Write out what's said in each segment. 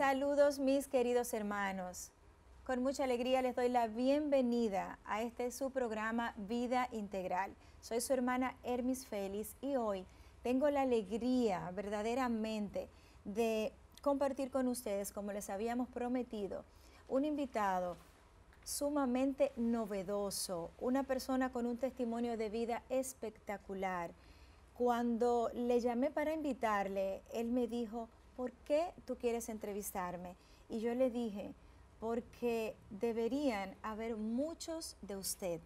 Saludos mis queridos hermanos. Con mucha alegría les doy la bienvenida a este su programa Vida Integral. Soy su hermana Hermis Félix y hoy tengo la alegría verdaderamente de compartir con ustedes, como les habíamos prometido, un invitado sumamente novedoso, una persona con un testimonio de vida espectacular. Cuando le llamé para invitarle, él me dijo, ¿por qué tú quieres entrevistarme? Y yo le dije, porque deberían haber muchos de usted.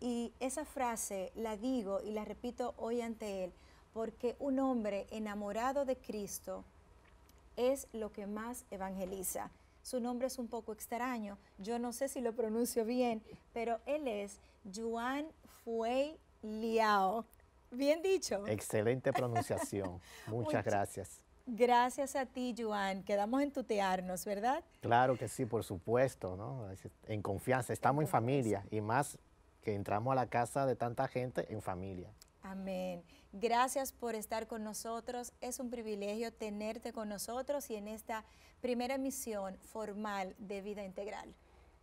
Y esa frase la digo y la repito hoy ante él, porque un hombre enamorado de Cristo es lo que más evangeliza. Su nombre es un poco extraño, yo no sé si lo pronuncio bien, pero él es Juan Fue Liao. Bien dicho. Excelente pronunciación. Muchas gracias. Gracias a ti, Joan. Quedamos en tutearnos, ¿verdad? Claro que sí, por supuesto, ¿no? En confianza, estamos en, familia y más que entramos a la casa de tanta gente en familia. Amén. Gracias por estar con nosotros. Es un privilegio tenerte con nosotros y en esta primera misión formal de vida integral.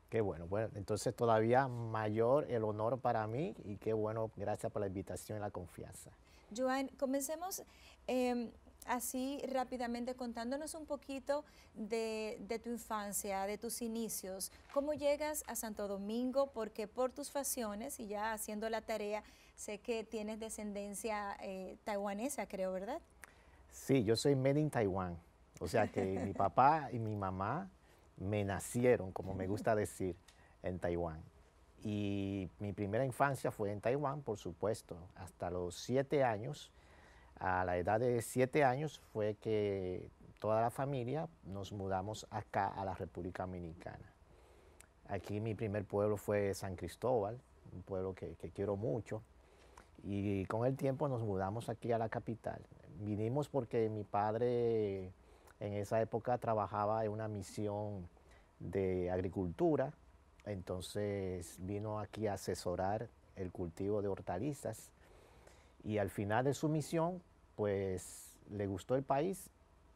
Qué bueno, bueno, entonces todavía mayor el honor para mí y qué bueno, gracias por la invitación y la confianza. Joan, comencemos em, así rápidamente contándonos un poquito de, tu infancia, de tus inicios, cómo llegas a Santo Domingo, porque por tus facciones y ya haciendo la tarea, sé que tienes descendencia eh, taiwanesa, creo, ¿verdad? Sí, yo soy made in Taiwan, o sea que mi papá y mi mamá me nacieron, como me gusta decir, en Taiwán. Y mi primera infancia fue en Taiwán, por supuesto, hasta los siete años a la edad de siete años fue que toda la familia nos mudamos acá a la República Dominicana. Aquí mi primer pueblo fue San Cristóbal, un pueblo que, quiero mucho. Y con el tiempo nos mudamos aquí a la capital. Vinimos porque mi padre en esa época trabajaba en una misión de agricultura, entonces vino aquí a asesorar el cultivo de hortalizas y al final de su misión pues le gustó el país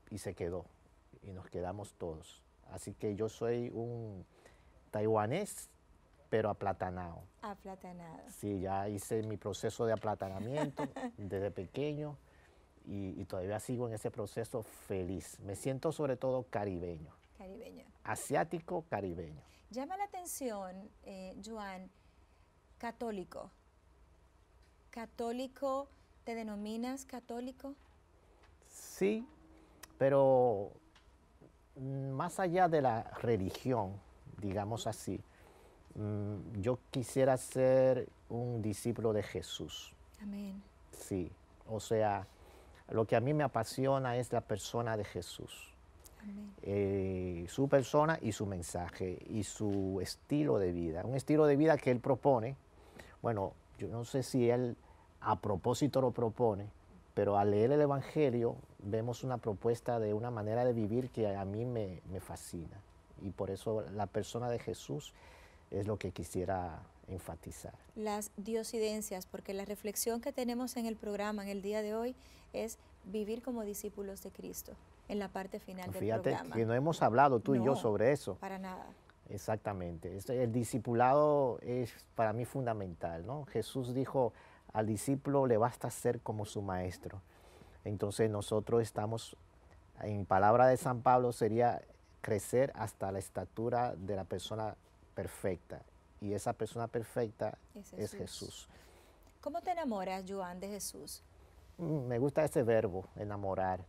y se quedó, y nos quedamos todos. Así que yo soy un taiwanés, pero aplatanado. Aplatanado. Sí, ya hice mi proceso de aplatanamiento desde pequeño y, todavía sigo en ese proceso feliz. Me siento sobre todo caribeño. Caribeño. Asiático caribeño. Llama la atención, eh, Joan, católico. Católico ¿Te denominas católico? Sí, pero más allá de la religión, digamos así, mm, yo quisiera ser un discípulo de Jesús. Amén. Sí, o sea, lo que a mí me apasiona es la persona de Jesús. Eh, su persona y su mensaje y su estilo de vida. Un estilo de vida que él propone. Bueno, yo no sé si él a propósito lo propone, pero al leer el Evangelio vemos una propuesta de una manera de vivir que a mí me, fascina. Y por eso la persona de Jesús es lo que quisiera enfatizar. Las diosidencias, porque la reflexión que tenemos en el programa en el día de hoy es vivir como discípulos de Cristo en la parte final del programa. Fíjate que no hemos hablado tú y yo sobre eso. Para nada. Exactamente. Este, el discipulado es para mí fundamental, ¿no? Jesús dijo, al discípulo le basta ser como su maestro. Entonces nosotros estamos, en palabra de San Pablo, sería crecer hasta la estatura de la persona perfecta. Y esa persona perfecta es Jesús. ¿Cómo te enamoras, Joan, de Jesús? Mm, me gusta ese verbo, enamorar.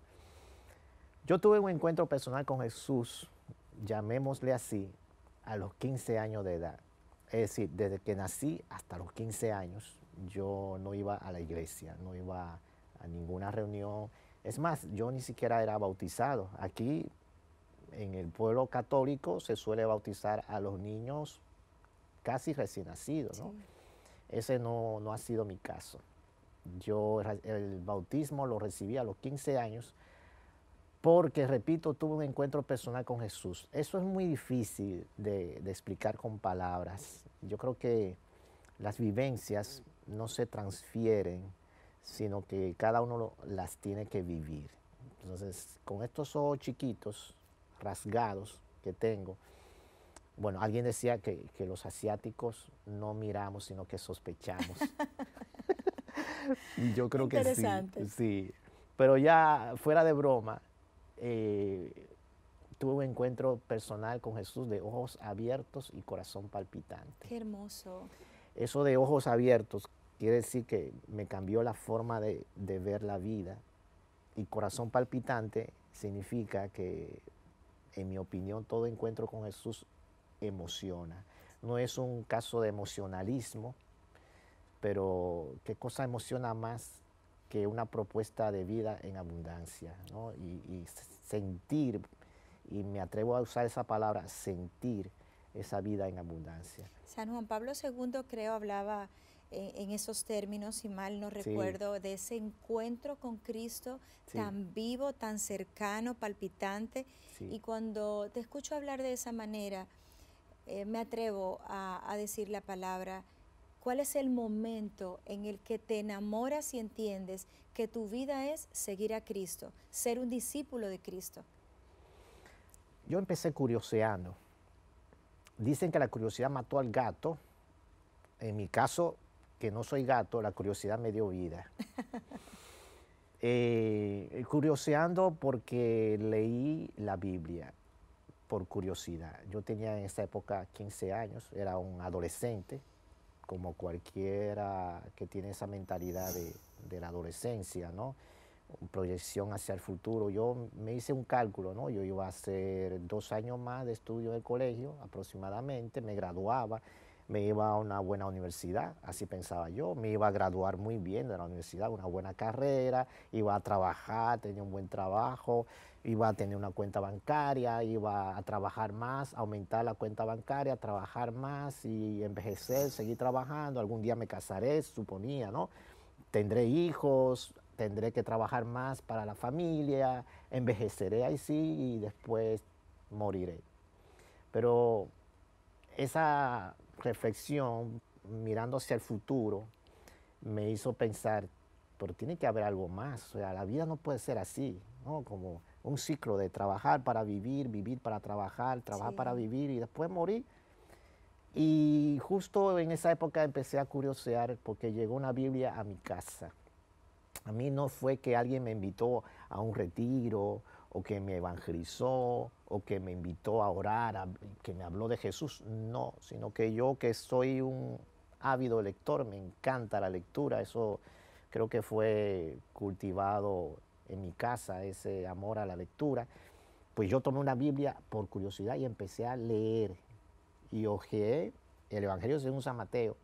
Yo tuve un encuentro personal con Jesús, llamémosle así, a los 15 años de edad. Es decir, desde que nací hasta los 15 años, yo no iba a la iglesia, no iba a ninguna reunión. Es más, yo ni siquiera era bautizado. Aquí, en el pueblo católico, se suele bautizar a los niños casi recién nacidos. Ese no, ha sido mi caso. Yo el bautismo lo recibí a los 15 años porque, repito, tuve un encuentro personal con Jesús. Eso es muy difícil de explicar con palabras. Yo creo que las vivencias no se transfieren, sino que cada uno las tiene que vivir. Entonces, con estos ojos chiquitos, rasgados que tengo, bueno, alguien decía que, los asiáticos no miramos, sino que sospechamos. y yo creo que sí, sí. Pero ya fuera de broma, eh, tuve un encuentro personal con Jesús de ojos abiertos y corazón palpitante. Qué hermoso. Eso de ojos abiertos quiere decir que me cambió la forma de, ver la vida. Y corazón palpitante significa que, en mi opinión, todo encuentro con Jesús emociona. No es un caso de emocionalismo, pero ¿qué cosa emociona más que una propuesta de vida en abundancia? y sentir, y me atrevo a usar esa palabra, sentir esa vida en abundancia. San Juan Pablo II creo hablaba eh, en esos términos, si mal no recuerdo, de ese encuentro con Cristo tan vivo, tan cercano, palpitante. Y cuando te escucho hablar de esa manera, eh, me atrevo a, a, decir la palabra, ¿cuál es el momento en el que te enamoras y entiendes que tu vida es seguir a Cristo, ser un discípulo de Cristo? Yo empecé curioseando. Dicen que la curiosidad mató al gato. En mi caso, que no soy gato, la curiosidad me dio vida. Eh, curioseando porque leí la Biblia por curiosidad. Yo tenía en esa época 15 años, era un adolescente, como cualquiera que tiene esa mentalidad de, de la adolescencia, ¿no? proyección hacia el futuro. Yo me hice un cálculo, ¿no? Yo iba a hacer dos años más de estudio del colegio aproximadamente, me graduaba, me iba a una buena universidad, así pensaba yo, me iba a graduar muy bien de la universidad, una buena carrera, iba a trabajar, tenía un buen trabajo, iba a tener una cuenta bancaria, iba a trabajar más, aumentar la cuenta bancaria, trabajar más y envejecer, seguir trabajando, algún día me casaré, suponía, ¿no? Tendré hijos, tendré que trabajar más para la familia, envejeceré ahí sí y después moriré. Pero esa reflexión mirando hacia el futuro me hizo pensar, pero tiene que haber algo más, o sea, la vida no puede ser así, ¿no? Como un ciclo de trabajar para vivir, vivir para trabajar, trabajar para vivir y después morir. Y justo en esa época empecé a curiosear porque llegó una Biblia a mi casa a mí no fue que alguien me invitó a un retiro o que me evangelizó o que me invitó a orar, que me habló de Jesús, no, sino que yo que soy un ávido lector, me encanta la lectura, eso creo que fue cultivado en mi casa, ese amor a la lectura, pues yo tomé una Biblia por curiosidad y empecé a leer y ojeé el Evangelio según San Mateo,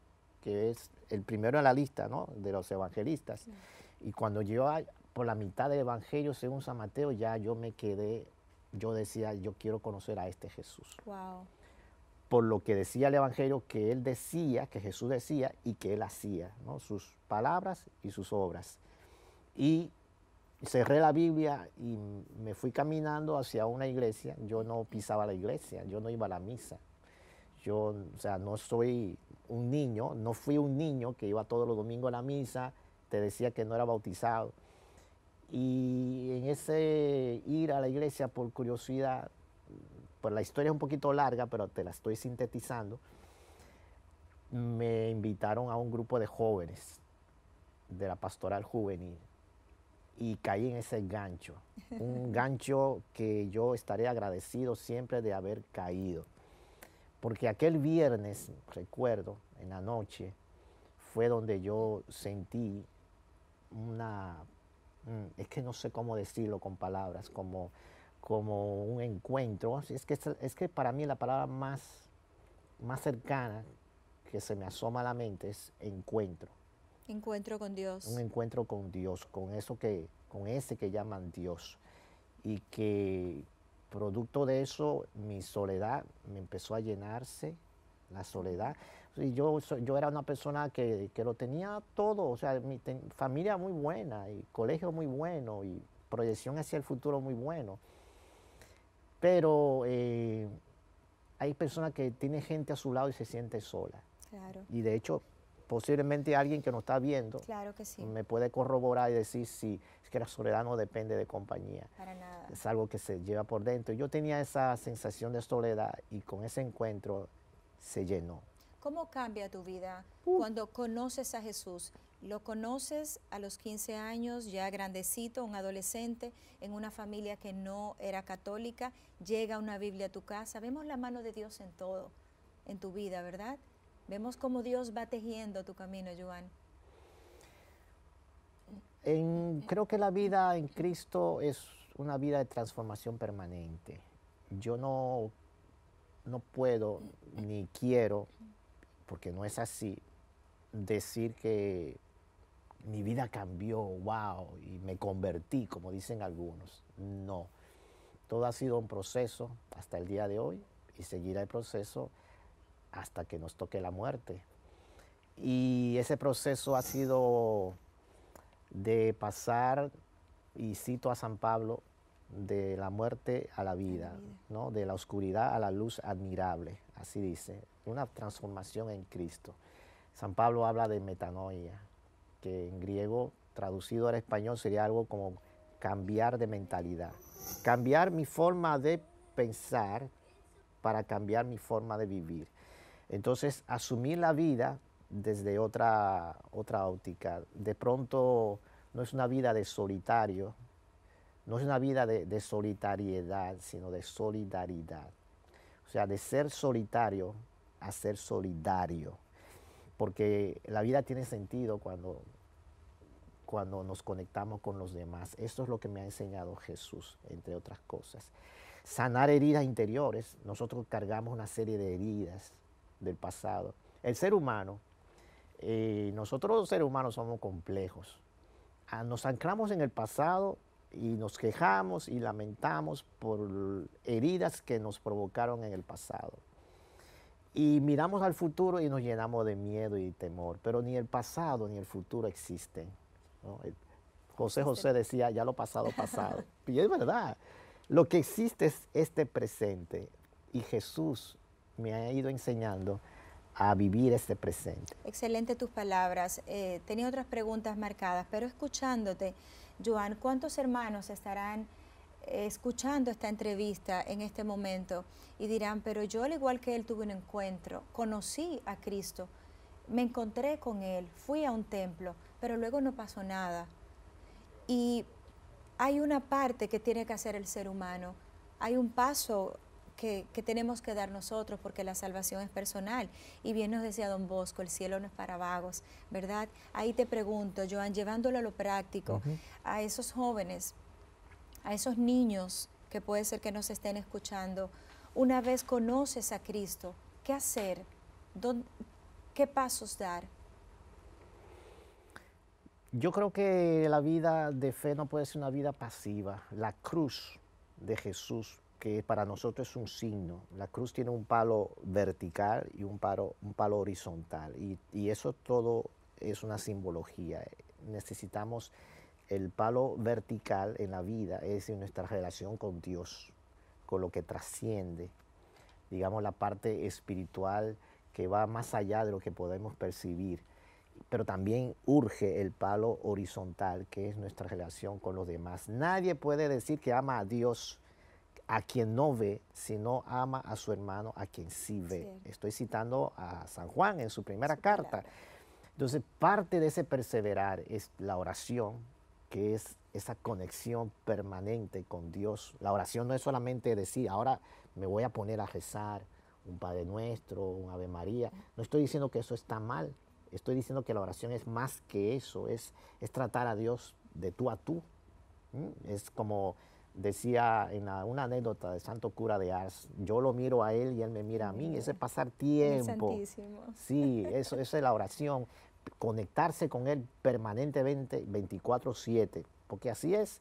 que es el primero en la lista ¿no? de los evangelistas. Y cuando yo por la mitad del Evangelio según San Mateo, ya yo me quedé, yo decía, yo quiero conocer a este Jesús. Por lo que decía el Evangelio, que él decía, que Jesús decía y que él hacía, ¿no? sus palabras y sus obras. Y cerré la Biblia y me fui caminando hacia una iglesia. Yo no pisaba la iglesia, yo no iba a la misa. Yo, o sea, no soy un niño, no fui un niño que iba todos los domingos a la misa, te decía que no era bautizado. Y en ese ir a la iglesia por curiosidad, pues la historia es un poquito larga, pero te la estoy sintetizando, me invitaron a un grupo de jóvenes de la pastoral juvenil y caí en ese gancho, un gancho que yo estaré agradecido siempre de haber caído, porque aquel viernes, recuerdo, en la noche, fue donde yo sentí una, mm, es que no sé cómo decirlo con palabras, como, como un encuentro. Es que, es que para mí la palabra más, más cercana que se me asoma a la mente es encuentro. Encuentro con Dios. Un encuentro con Dios, con eso que, con ese que llaman Dios. Y que producto de eso mi soledad me empezó a llenarse, la soledad yo, yo era una persona que, lo tenía todo, o sea, mi familia muy buena, y colegio muy bueno, y proyección hacia el futuro muy bueno. Pero eh, hay personas que tienen gente a su lado y se siente sola. Claro. Y de hecho, posiblemente alguien que nos está viendo me puede corroborar y decir si es que la soledad no depende de compañía. Para nada. Es algo que se lleva por dentro. Yo tenía esa sensación de soledad y con ese encuentro se llenó. ¿Cómo cambia tu vida cuando conoces a Jesús? Lo conoces a los 15 años, ya grandecito, un adolescente, en una familia que no era católica, llega una Biblia a tu casa, vemos la mano de Dios en todo, en tu vida, ¿verdad? Vemos cómo Dios va tejiendo tu camino, Joan. creo que la vida en Cristo es una vida de transformación permanente. Yo no, no puedo ni quiero porque no es así, decir que mi vida cambió, wow, y me convertí, como dicen algunos. No, todo ha sido un proceso hasta el día de hoy y seguirá el proceso hasta que nos toque la muerte. Y ese proceso ha sido de pasar, y cito a San Pablo, de la muerte a la vida, ¿no? de la oscuridad a la luz admirable así dice, una transformación en Cristo. San Pablo habla de metanoia, que en griego traducido al español sería algo como cambiar de mentalidad, cambiar mi forma de pensar para cambiar mi forma de vivir. Entonces, asumir la vida desde otra, otra óptica. De pronto, no es una vida de solitario, no es una vida de, de solitariedad, sino de solidaridad. O sea, de ser solitario a ser solidario. Porque la vida tiene sentido cuando, cuando nos conectamos con los demás. Esto es lo que me ha enseñado Jesús, entre otras cosas. Sanar heridas interiores. Nosotros cargamos una serie de heridas del pasado. El ser humano, eh, nosotros los seres humanos somos complejos. Ah, nos anclamos en el pasado y nos quejamos y lamentamos por heridas que nos provocaron en el pasado. Y miramos al futuro y nos llenamos de miedo y temor, pero ni el pasado ni el futuro existen. Eh, José José decía, ya lo pasado, pasado. y es verdad, lo que existe es este presente y Jesús me ha ido enseñando a vivir este presente. Excelente tus palabras. Eh, tenía otras preguntas marcadas, pero escuchándote, Joan, ¿cuántos hermanos estarán eh, escuchando esta entrevista en este momento y dirán, pero yo al igual que él tuve un encuentro, conocí a Cristo, me encontré con él, fui a un templo, pero luego no pasó nada. Y hay una parte que tiene que hacer el ser humano, hay un paso que, tenemos que dar nosotros, porque la salvación es personal. Y bien nos decía don Bosco, el cielo no es para vagos, ¿verdad? Ahí te pregunto, Joan, llevándolo a lo práctico, a esos jóvenes, a esos niños que puede ser que nos estén escuchando, una vez conoces a Cristo, ¿qué hacer? ¿Qué pasos dar? Yo creo que la vida de fe no puede ser una vida pasiva. La cruz de Jesús que para nosotros es un signo. La cruz tiene un palo vertical y un palo, horizontal, y, y eso todo es una simbología. Necesitamos el palo vertical en la vida, es decir, nuestra relación con Dios, con lo que trasciende, digamos, la parte espiritual que va más allá de lo que podemos percibir. Pero también urge el palo horizontal, que es nuestra relación con los demás. Nadie puede decir que ama a Dios a quien no ve, sino ama a su hermano, a quien sí ve. Estoy citando a San Juan en su primera carta. Entonces, parte de ese perseverar es la oración, que es esa conexión permanente con Dios. La oración no es solamente decir, ahora me voy a poner a rezar un Padre Nuestro, un Ave María. No estoy diciendo que eso está mal. Estoy diciendo que la oración es más que eso, es, es tratar a Dios de tú a tú. ¿Mm? Es como decía en una anécdota de Santo Cura de Ars, yo lo miro a él y él me mira a mí, ese mm. pasar tiempo. Sí, eso, eso es la oración, conectarse con él permanentemente 24/7, porque así es.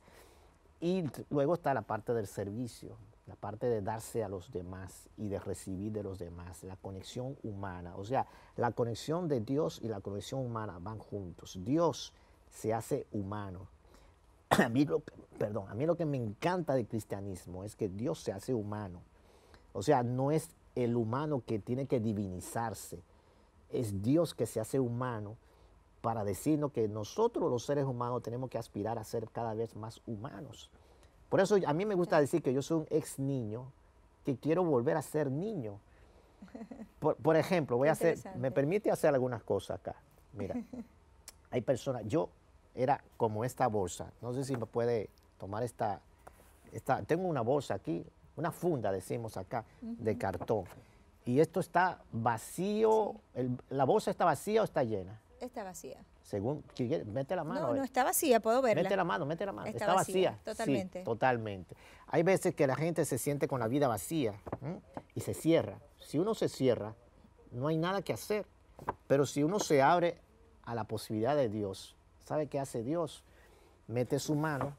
Y luego está la parte del servicio, la parte de darse a los demás y de recibir de los demás, la conexión humana, o sea, la conexión de Dios y la conexión humana van juntos. Dios se hace humano a mí lo, perdón, a mí lo que me encanta del cristianismo es que Dios se hace humano. O sea, no es el humano que tiene que divinizarse, es Dios que se hace humano para decirnos que nosotros los seres humanos tenemos que aspirar a ser cada vez más humanos. Por eso a mí me gusta decir que yo soy un ex niño, que quiero volver a ser niño. Por, ejemplo, voy a hacer, me permite hacer algunas cosas acá. Mira, hay personas, yo era como esta bolsa. No sé si me puede tomar esta, esta tengo una bolsa aquí, una funda, decimos acá, de cartón. Y esto está vacío, ¿la bolsa está vacía o está llena? Está vacía. Según, mete la mano. No, no, eh. está vacía, puedo verla. Mete la mano, mete la mano. Está, vacía, Totalmente. totalmente. Hay veces que la gente se siente con la vida vacía y se cierra. Si uno se cierra, no hay nada que hacer. Pero si uno se abre a la posibilidad de Dios, ¿Sabe qué hace Dios? Mete su mano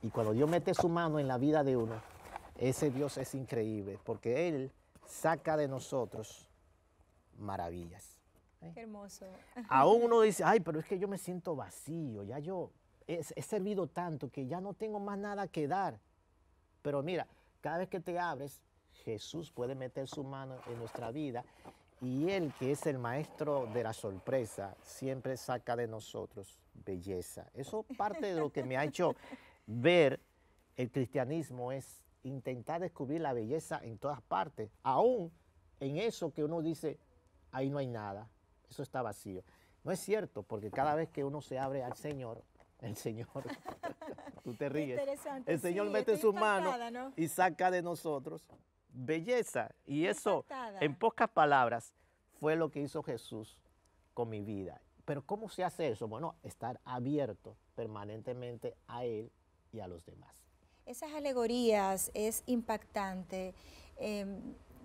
y cuando Dios mete su mano en la vida de uno, ese Dios es increíble porque Él saca de nosotros maravillas. ¿Eh? Qué hermoso. Aún uno dice, ay, pero es que yo me siento vacío, ya yo he, he servido tanto que ya no tengo más nada que dar. Pero mira, cada vez que te abres, Jesús puede meter su mano en nuestra vida y Él, que es el maestro de la sorpresa, siempre saca de nosotros belleza. Eso parte de lo que me ha hecho ver el cristianismo es intentar descubrir la belleza en todas partes, aún en eso que uno dice, ahí no hay nada, eso está vacío. No es cierto, porque cada vez que uno se abre al Señor, el Señor, tú te ríes, el Señor mete sus manos y saca de nosotros belleza. Y eso, en pocas palabras, fue lo que hizo Jesús con mi vida. Pero ¿cómo se hace eso? Bueno, estar abierto permanentemente a Él y a los demás. Esas alegorías es impactante. Em,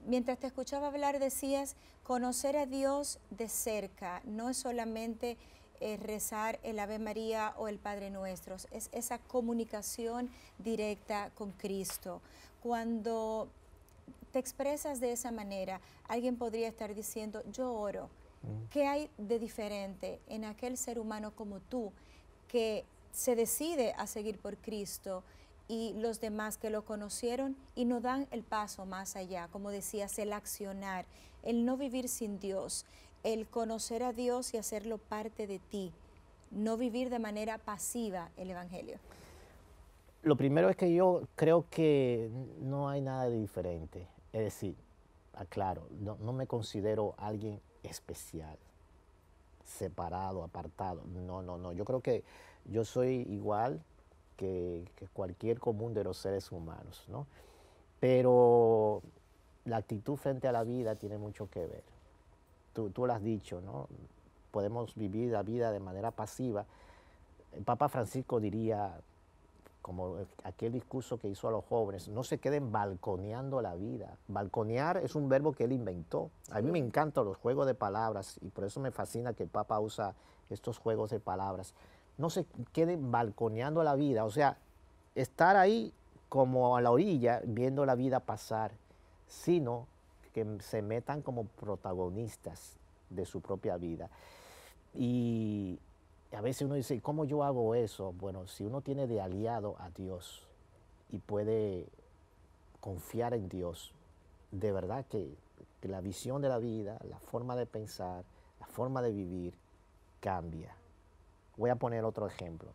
mientras te escuchaba hablar decías, conocer a Dios de cerca, no es solamente eh, rezar el Ave María o el Padre Nuestro, es esa comunicación directa con Cristo. Cuando te expresas de esa manera, alguien podría estar diciendo, yo oro, ¿Qué hay de diferente en aquel ser humano como tú que se decide a seguir por Cristo y los demás que lo conocieron y no dan el paso más allá? Como decías, el accionar, el no vivir sin Dios, el conocer a Dios y hacerlo parte de ti, no vivir de manera pasiva el Evangelio. Lo primero es que yo creo que no hay nada de diferente. Es decir, aclaro, no, no me considero alguien especial, separado, apartado. No, no, no. Yo creo que yo soy igual que, cualquier común de los seres humanos, ¿no? Pero la actitud frente a la vida tiene mucho que ver. Tú, tú lo has dicho, ¿no? Podemos vivir la vida de manera pasiva. El Papa Francisco diría, como aquel discurso que hizo a los jóvenes, no se queden balconeando la vida. Balconear es un verbo que él inventó. A mí me encantan los juegos de palabras y por eso me fascina que el Papa usa estos juegos de palabras. No se queden balconeando la vida, o sea, estar ahí como a la orilla viendo la vida pasar, sino que se metan como protagonistas de su propia vida. Y a veces uno dice, ¿cómo yo hago eso? Bueno, si uno tiene de aliado a Dios y puede confiar en Dios, de verdad que, la visión de la vida, la forma de pensar, la forma de vivir cambia. Voy a poner otro ejemplo.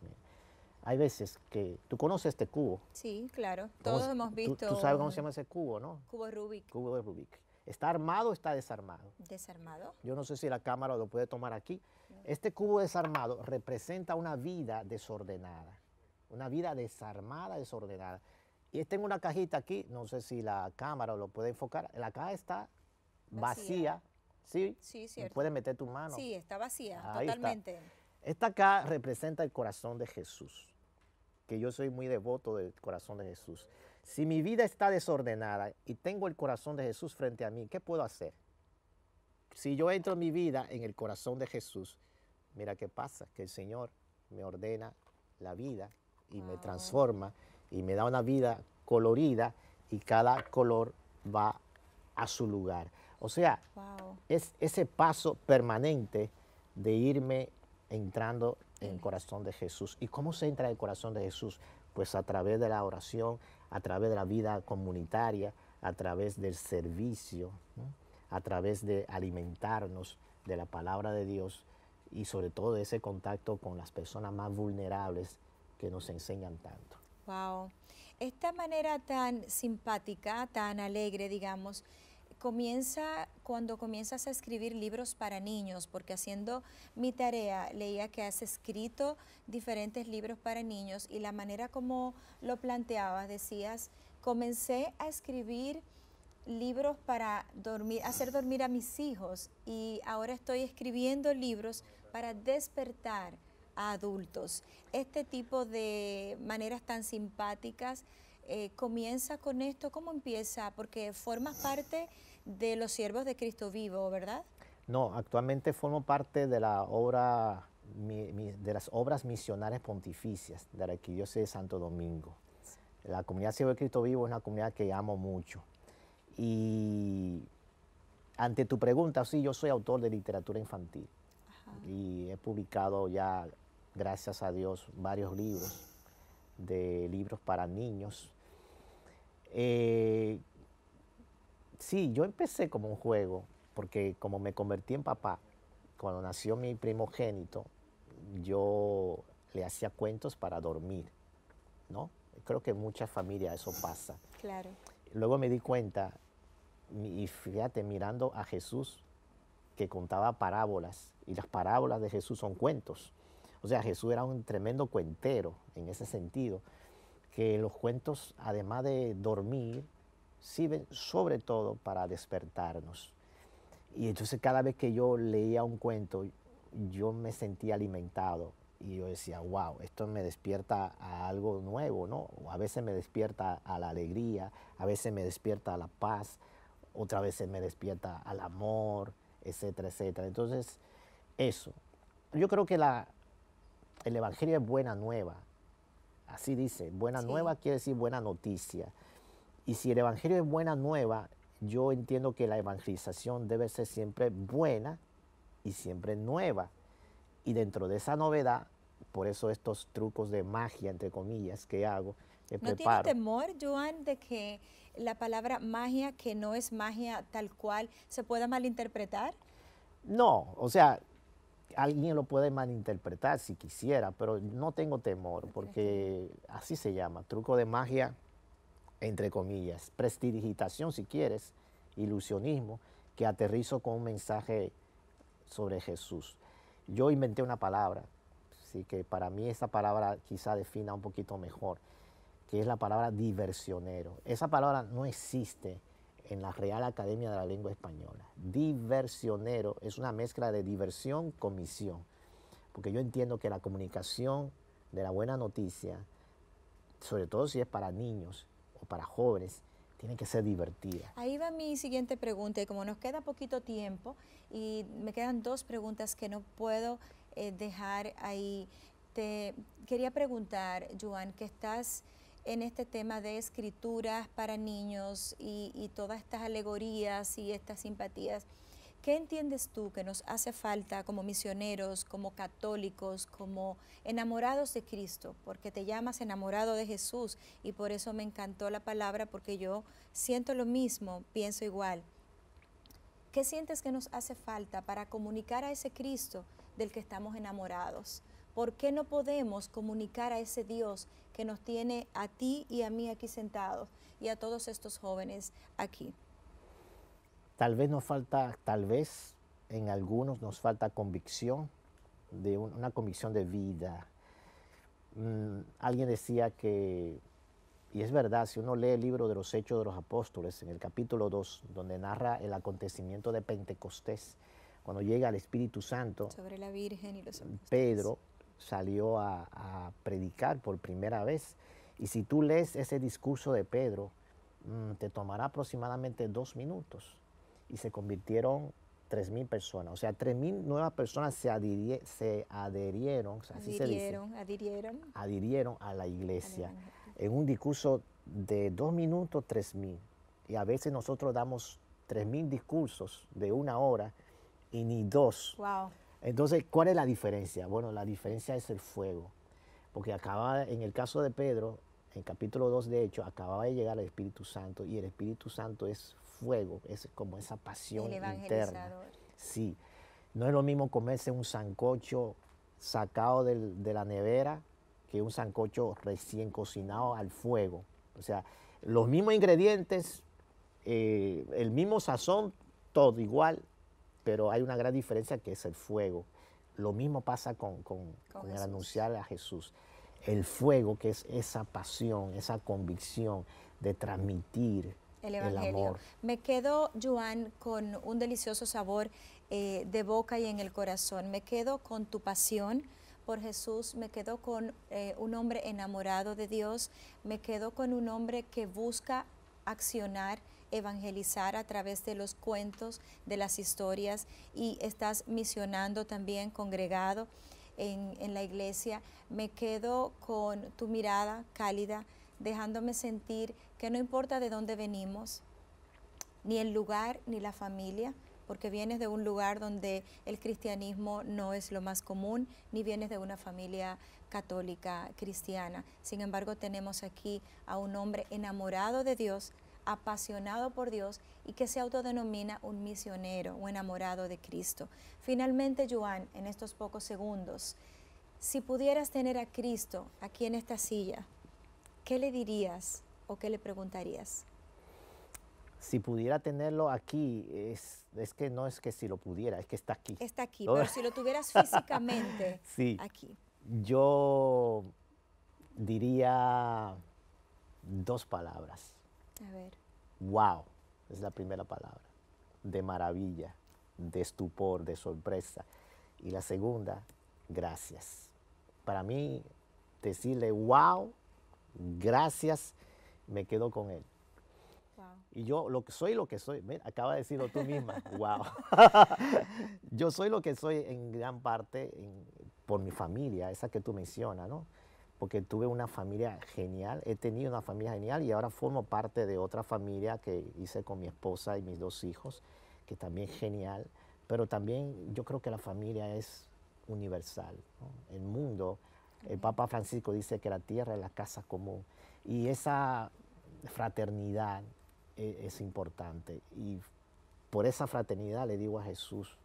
Hay veces que tú conoces este cubo. Sí, claro. Todos hemos visto. Tú, sabes cómo se llama ese cubo, ¿no? Cubo Rubik. Cubo de Rubik. ¿Está armado o está desarmado? Desarmado. Yo no sé si la cámara lo puede tomar aquí. Este cubo desarmado representa una vida desordenada, una vida desarmada, desordenada. Y tengo una cajita aquí, no sé si la cámara lo puede enfocar. La caja está vacía, sí. ¿sí? Sí, cierto. Puedes meter tu mano. Sí, está vacía, totalmente. Esta caja representa el corazón de Jesús que yo soy muy devoto del corazón de Jesús. Si mi vida está desordenada y tengo el corazón de Jesús frente a mí, ¿qué puedo hacer? Si yo entro mi vida en el corazón de Jesús, mira qué pasa, que el Señor me ordena la vida y me ah. transforma y me da una vida colorida y cada color va a su lugar. O sea, es ese paso permanente de irme entrando en el corazón de Jesús. ¿Y cómo se entra en el corazón de Jesús? Pues a través de la oración, a través de la vida comunitaria, a través del servicio, a través de alimentarnos de la palabra de Dios y sobre todo de ese contacto con las personas más vulnerables que nos enseñan tanto. Wow. Esta manera tan simpática, tan alegre, digamos, comienza cuando comienzas a escribir libros para niños, porque haciendo mi tarea leía que has escrito diferentes libros para niños y la manera como lo planteabas, decías, comencé a escribir libros para dormir, hacer dormir a mis hijos y ahora estoy escribiendo libros para despertar a adultos. Este tipo de maneras tan simpáticas eh, comienza con esto, ¿cómo empieza? Porque formas parte de los siervos de Cristo vivo, ¿verdad? No, actualmente formo parte de la obra de las obras misionarias pontificias de la Arquidiócesis de Santo Domingo. La comunidad Siervos de Cristo Vivo es una comunidad que amo mucho. Y ante tu pregunta, sí, yo soy autor de literatura infantil. Y he publicado ya, gracias a Dios, varios libros de libros para niños. Eh, Sí, yo empecé como un juego, porque como me convertí en papá, cuando nació mi primogénito, yo le hacía cuentos para dormir, ¿no? Creo que en muchas familias eso pasa. Claro. Luego me di cuenta, y fíjate, mirando a Jesús, que contaba parábolas, y las parábolas de Jesús son cuentos. O sea, Jesús era un tremendo cuentero en ese sentido, que los cuentos, además de dormir, sirven sobre todo para despertarnos. Y entonces cada vez que yo leía un cuento, yo me sentía alimentado y yo decía, wow, esto me despierta a algo nuevo, ¿no? A veces me despierta a la alegría, a veces me despierta a la paz, otra vez me despierta al amor, etcétera, etcétera. Entonces, eso. Yo creo que la, el Evangelio es buena nueva. Así dice, buena nueva quiere decir buena noticia. Y si el Evangelio es buena nueva, yo entiendo que la evangelización debe ser siempre buena y siempre nueva. Y dentro de esa novedad, por eso estos trucos de magia, entre comillas, que hago, ¿No preparo. temor, Joan, de que la palabra magia, que no es magia tal cual, se pueda malinterpretar? No, o sea, alguien lo puede malinterpretar si quisiera, pero no tengo temor, porque así se llama, truco de magia entre comillas, prestidigitación si quieres, ilusionismo, que aterrizo con un mensaje sobre Jesús. Yo inventé una palabra, así que para mí esa palabra quizá defina un poquito mejor, que es la palabra diversionero. Esa palabra no existe en la Real Academia de la Lengua Española. Diversionero es una mezcla de diversión con misión, porque yo entiendo que la comunicación de la buena noticia, sobre todo si es para niños, para jóvenes, tiene que ser divertida. Ahí va mi siguiente pregunta y como nos queda poquito tiempo y me quedan dos preguntas que no puedo eh, dejar ahí, te quería preguntar, Joan, que estás en este tema de escrituras para niños y todas estas alegorías y estas simpatías. ¿Qué entiendes tú que nos hace falta como misioneros, como católicos, como enamorados de Cristo? Porque te llamas enamorado de Jesús y por eso me encantó la palabra porque yo siento lo mismo, pienso igual. ¿Qué sientes que nos hace falta para comunicar a ese Cristo del que estamos enamorados? ¿Por qué no podemos comunicar a ese Dios que nos tiene a ti y a mí aquí sentados y a todos estos jóvenes aquí? Tal vez nos falta, tal vez en algunos nos falta convicción, de una convicción de vida. Mm, alguien decía que, y es verdad, si uno lee el libro de los Hechos de los Apóstoles, en el capítulo 2, donde narra el acontecimiento de Pentecostés, cuando llega el Espíritu Santo, sobre la Virgen Pedro salió a, predicar por primera vez. Y si tú lees ese discurso de Pedro, mm, te tomará aproximadamente dos minutos y se convirtieron 3.000 personas. O sea, tres mil nuevas personas se, adhirieron, se adhirieron, se dice, adhirieron. adhirieron a la iglesia. En un discurso de dos minutos, tres mil. Y a veces nosotros damos tres mil discursos de una hora y ni dos. Wow. Entonces, ¿cuál es la diferencia? Bueno, la diferencia es el fuego. Porque acaba, en el caso de Pedro, en capítulo 2 de hecho, acababa de llegar el Espíritu Santo y el Espíritu Santo es fuego, es como esa pasión El interna. Sí, no es lo mismo comerse un sancocho sacado de la nevera que un sancocho recién cocinado al fuego. O sea, los mismos ingredientes, eh, el mismo sazón, todo igual, pero hay una gran diferencia que es el fuego. Lo mismo pasa con, con el anunciar a Jesús. El fuego, que es esa pasión, esa convicción de transmitir, el Evangelio. Me quedo, Joan, con un delicioso sabor eh, de boca y en el corazón. Me quedo con tu pasión por Jesús, me quedo con eh, un hombre enamorado de Dios, me quedo con un hombre que busca accionar, evangelizar a través de los cuentos, de las historias y estás misionando también, congregado en la iglesia. Me quedo con tu mirada cálida, dejándome sentir que no importa de dónde venimos, ni el lugar, ni la familia, porque vienes de un lugar donde el cristianismo no es lo más común, ni vienes de una familia católica cristiana. Sin embargo, tenemos aquí a un hombre enamorado de Dios, apasionado por Dios y que se autodenomina un misionero o enamorado de Cristo. Finalmente, Joan, en estos pocos segundos, si pudieras tener a Cristo aquí en esta silla, ¿qué le dirías o qué le preguntarías? si pudiera tenerlo aquí, es, que no es que si lo pudiera, es que está aquí. Está aquí, pero si lo tuvieras físicamente aquí. Yo diría dos palabras. A ver. Wow, es la primera palabra. De maravilla, de estupor, de sorpresa. Y la segunda, gracias. Para mí, decirle wow, gracias me quedo con él. Y yo lo que soy lo que soy, mira, acaba de decirlo tú misma, wow. yo soy lo que soy en gran parte por mi familia, esa que tú mencionas, ¿no? Porque tuve una familia genial, he tenido una familia genial y ahora formo parte de otra familia que hice con mi esposa y mis dos hijos, que también genial, pero también yo creo que la familia es universal, El mundo el Papa Francisco dice que la tierra es la casa común y esa fraternidad e-, es, importante. Y por esa fraternidad le digo a Jesús,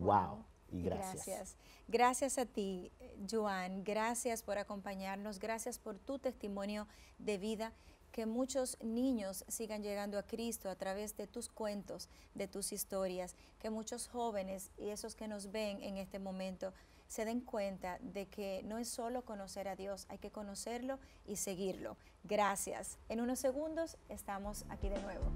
wow. Y gracias. gracias. Gracias a ti, Joan. Gracias por acompañarnos. Gracias por tu testimonio de vida. Que muchos niños sigan llegando a Cristo a través de tus cuentos, de tus historias. Que muchos jóvenes y esos que nos ven en este momento se den cuenta de que no es solo conocer a Dios, hay que conocerlo y seguirlo. Gracias. En unos segundos estamos aquí de nuevo.